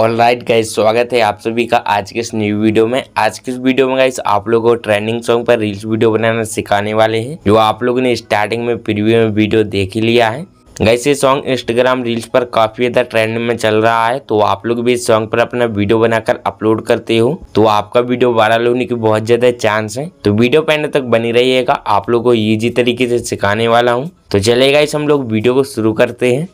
all right guys स्वागत है आप सभी का आज के इस न्यू वीडियो में आज के इस वीडियो में गाइस आप लोगों को ट्रेंडिंग सॉन्ग पर रील्स वीडियो बनाना सिखाने वाले हैं जो आप लोगों ने स्टार्टिंग में प्रीव्यू में वीडियो देख लिया है गाइस ये सॉन्ग इंस्टाग्राम रील्स पर काफ़ी ज़्यादा ट्रेंड में चल रहा है तो आप लोग भी इस सॉन्ग पर अपना वीडियो बनाकर अपलोड करते हो तो आपका वीडियो वायरल होने की बहुत ज़्यादा चांस है तो वीडियो पहले तक बनी रहिएगा आप लोग को ईजी तरीके से सिखाने वाला हूँ तो चलेगा इस हम लोग वीडियो को शुरू करते हैं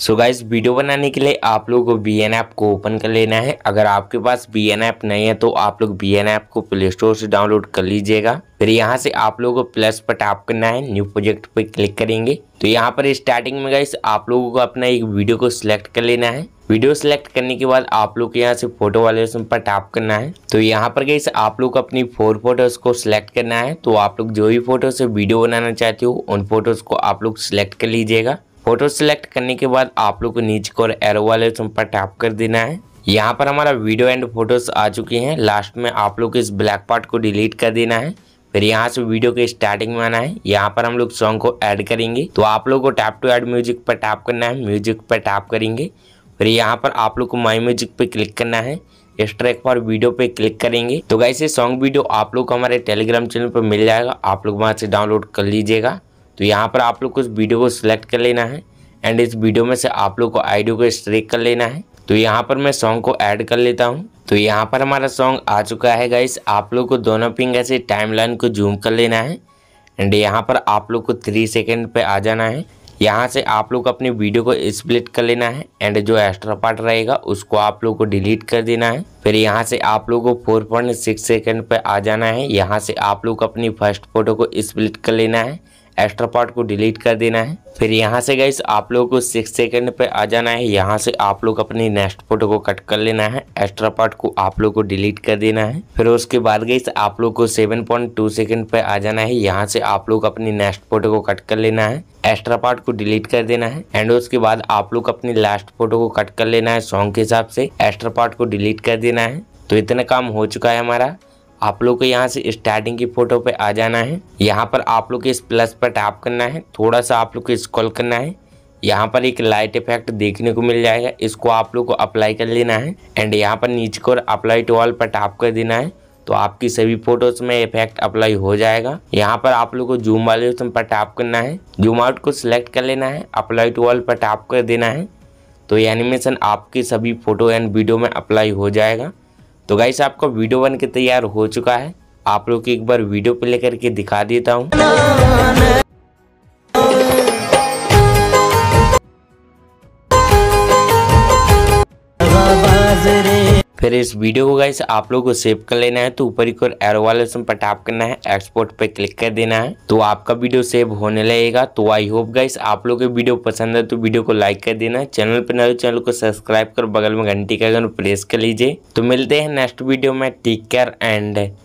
सो so गाइज वीडियो बनाने के लिए आप लोगों को बी एन ऐप को ओपन कर लेना है अगर आपके पास बी एन ऐप नहीं है तो आप लोग बी एन ऐप को प्ले स्टोर से डाउनलोड कर लीजिएगा फिर यहाँ से आप लोगों को प्लस पर टैप करना है न्यू प्रोजेक्ट पर क्लिक करेंगे तो यहाँ पर स्टार्टिंग में गाइस आप लोगों को अपना एक वीडियो को सिलेक्ट कर लेना है वीडियो सेलेक्ट करने के बाद आप लोग यहाँ से फोटो वाले ऑप्शन पर टैप करना है तो यहाँ पर गई आप लोग अपनी फोर फोटोज को सिलेक्ट करना है तो आप लोग जो भी फोटो से वीडियो बनाना चाहते हो उन फोटोज को आप लोग सिलेक्ट कर लीजिएगा फोटो सेलेक्ट करने के बाद आप लोग को नीचे को एरो वाले ऑप्शन पर टैप कर देना है यहाँ पर हमारा वीडियो एंड फोटोज आ चुकी हैं लास्ट में आप लोग इस ब्लैक पार्ट को डिलीट कर देना है फिर यहाँ से वीडियो के स्टार्टिंग में आना है यहाँ पर हम लोग सॉन्ग को ऐड करेंगे तो आप लोग को टैप टू ऐड म्यूजिक पर टैप करना है म्यूजिक पर टैप करेंगे फिर यहाँ पर आप लोग को माई म्यूजिक पे क्लिक करना है इस ट्रैक पर वीडियो पे क्लिक करेंगे तो गाइस सॉन्ग वीडियो आप लोग को हमारे टेलीग्राम चैनल पर मिल जाएगा आप लोग वहाँ से डाउनलोड कर लीजिएगा तो यहाँ पर आप लोग को इस वीडियो को सिलेक्ट कर लेना है एंड इस वीडियो में से आप लोग को आइडियो को स्ट्रेक कर लेना है तो यहाँ पर मैं सॉन्ग को ऐड कर लेता हूँ तो यहाँ पर हमारा सॉन्ग आ चुका है गाइस आप लोग को दोनों पिंग ऐसे टाइमलाइन को जूम कर लेना है एंड यहाँ पर आप लोग को थ्री सेकेंड पे आ जाना है यहाँ से आप लोग अपनी वीडियो को स्प्लिट कर लेना है एंड जो एक्स्ट्रा पार्ट रहेगा उसको आप लोग को डिलीट कर देना है फिर यहाँ से आप लोग को फोर पॉइंट सिक्स सेकेंड पर आ जाना है यहाँ से आप लोग अपनी फर्स्ट फोटो को स्प्लिट कर लेना है एक्स्ट्रा पार्ट को डिलीट कर देना है फिर यहाँ से गाइस आप लोगों को सिक्स सेकंड पे आ जाना है यहाँ से आप लोग अपनी नेक्स्ट फोटो को कट कर लेना है एक्स्ट्रा पार्ट को आप लोग को डिलीट कर देना है फिर उसके बाद गाइस आप लोग को सेवन पॉइंट टू सेकेंड पे आ जाना है यहाँ से आप लोग अपनी नेक्स्ट फोटो को कट कर लेना है एक्स्ट्रा पार्ट को डिलीट कर देना है एंड उसके बाद आप लोग अपनी लास्ट फोटो को कट कर लेना है सॉन्ग के हिसाब से एक्स्ट्रा पार्ट को डिलीट कर देना है तो इतना काम हो चुका है हमारा आप लोग को यहाँ से स्टार्टिंग की फोटो पे आ जाना है यहाँ पर आप लोग इस प्लस पर टैप करना है थोड़ा सा आप लोग को स्क्रॉल करना है यहाँ पर एक लाइट इफेक्ट देखने को मिल जाएगा इसको आप लोग को अप्लाई कर लेना है एंड यहाँ पर नीचे को अप्लाई टू ऑल पर टैप कर देना है तो आपकी सभी फोटोज में इफेक्ट अप्लाई हो जाएगा यहाँ पर आप लोग को जूम वाले ऑप्शन पर टैप करना है जूम आउट को सिलेक्ट कर लेना है अप्लाई टू ऑल पर टैप कर देना है तो ये एनिमेशन आपकी सभी फोटो एंड वीडियो में अप्लाई हो जाएगा तो गाइस आपका वीडियो बन के तैयार हो चुका है आप लोग एक बार वीडियो प्ले करके दिखा देता हूँ फिर इस वीडियो को गाइस आप लोगों को सेव कर लेना है तो ऊपर और एरो वाले पर टैप करना है एक्सपोर्ट पे क्लिक कर देना है तो आपका वीडियो सेव होने लगेगा तो आई होप गाइस आप लोग को वीडियो पसंद है तो वीडियो को लाइक कर देना चैनल पर नए चैनल को सब्सक्राइब कर बगल में घंटी का प्रेस कर लीजिए तो मिलते हैं नेक्स्ट वीडियो में टेक केयर एंड